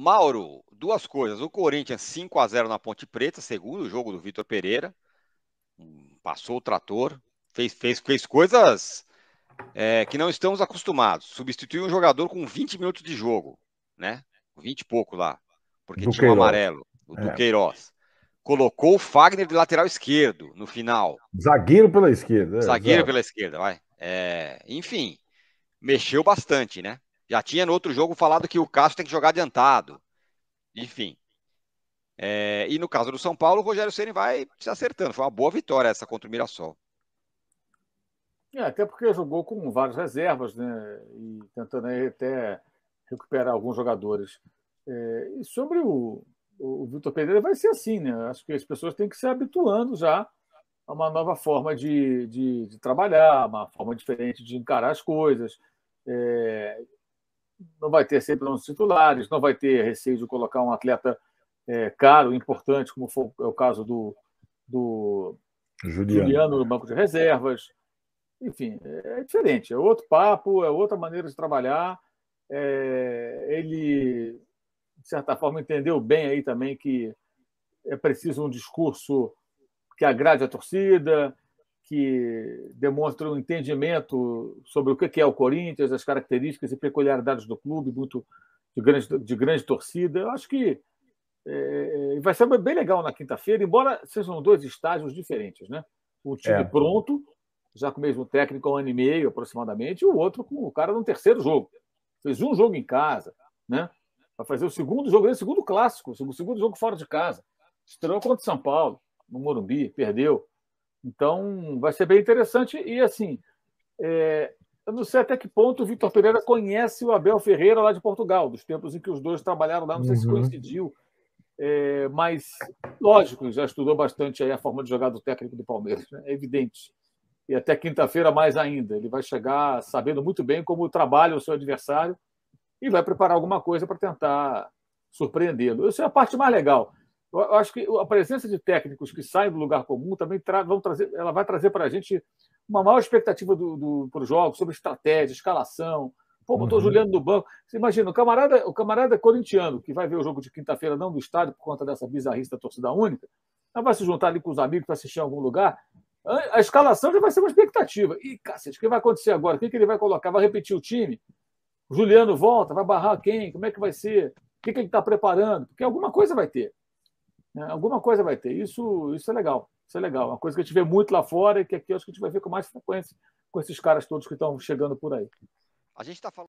Mauro, duas coisas. O Corinthians 5 a 0 na Ponte Preta, segundo jogo do Vitor Pereira. Passou o trator, fez, fez, fez coisas é, que não estamos acostumados. Substituiu um jogador com 20 minutos de jogo, né? 20 e pouco lá, porque Duqueiroz. tinha o um amarelo, o é. Duqueiroz. Colocou o Fagner de lateral esquerdo no final. Zagueiro pela esquerda. É, Zagueiro pela esquerda, vai. É, enfim, mexeu bastante, né? Já tinha no outro jogo falado que o Cássio tem que jogar adiantado. Enfim. É, e no caso do São Paulo, o Rogério Ceni vai se acertando. Foi uma boa vitória essa contra o Mirassol. É, até porque jogou com várias reservas, né? E tentando até recuperar alguns jogadores. É, e sobre o, o Vitor Pereira, vai ser assim, né? Acho que as pessoas têm que se habituando já a uma nova forma de, de, de trabalhar, uma forma diferente de encarar as coisas. É, não vai ter sempre os titulares, não vai ter receio de colocar um atleta é, caro, importante, como foi é o caso do, do Juliano. Juliano no banco de reservas. Enfim, é, é diferente, é outro papo, é outra maneira de trabalhar. É, ele, de certa forma, entendeu bem aí também que é preciso um discurso que agrade a torcida, que demonstra um entendimento sobre o que é o Corinthians, as características e peculiaridades do clube, muito de grande, de grande torcida. Eu acho que é, é, vai ser bem legal na quinta-feira, embora sejam dois estágios diferentes, né? O time é. pronto, já com o mesmo técnico há um ano e meio aproximadamente, e o outro com o cara no terceiro jogo. Fez um jogo em casa, né? Vai fazer o segundo jogo, o segundo clássico, o segundo jogo fora de casa. Estreou contra o São Paulo, no Morumbi, perdeu. Então, vai ser bem interessante. E, assim, é, eu não sei até que ponto o Vitor Pereira conhece o Abel Ferreira lá de Portugal, dos tempos em que os dois trabalharam lá, não sei uhum. se coincidiu. É, mas, lógico, já estudou bastante aí a forma de jogar do técnico do Palmeiras, né? é evidente. E até quinta-feira, mais ainda. Ele vai chegar sabendo muito bem como trabalha o seu adversário e vai preparar alguma coisa para tentar surpreendê-lo. Isso é a parte mais legal. Eu acho que a presença de técnicos que saem do lugar comum também tra vão trazer, ela vai trazer para a gente uma maior expectativa do, do, para os jogos sobre estratégia, escalação. Pô, botou uhum. Juliano do banco. Você imagina, o camarada, o camarada corintiano que vai ver o jogo de quinta-feira não do estádio por conta dessa bizarrista torcida única, ela vai se juntar ali com os amigos para assistir em algum lugar. A escalação já vai ser uma expectativa. E, cacete, o que vai acontecer agora? O que, que ele vai colocar? Vai repetir o time? O Juliano volta? Vai barrar quem? Como é que vai ser? O que, que ele está preparando? Porque alguma coisa vai ter. Né? Alguma coisa vai ter. Isso, isso é legal. Isso é legal. É uma coisa que a gente vê muito lá fora e que aqui eu acho que a gente vai ver com mais frequência com esses caras todos que estão chegando por aí. A gente está falando.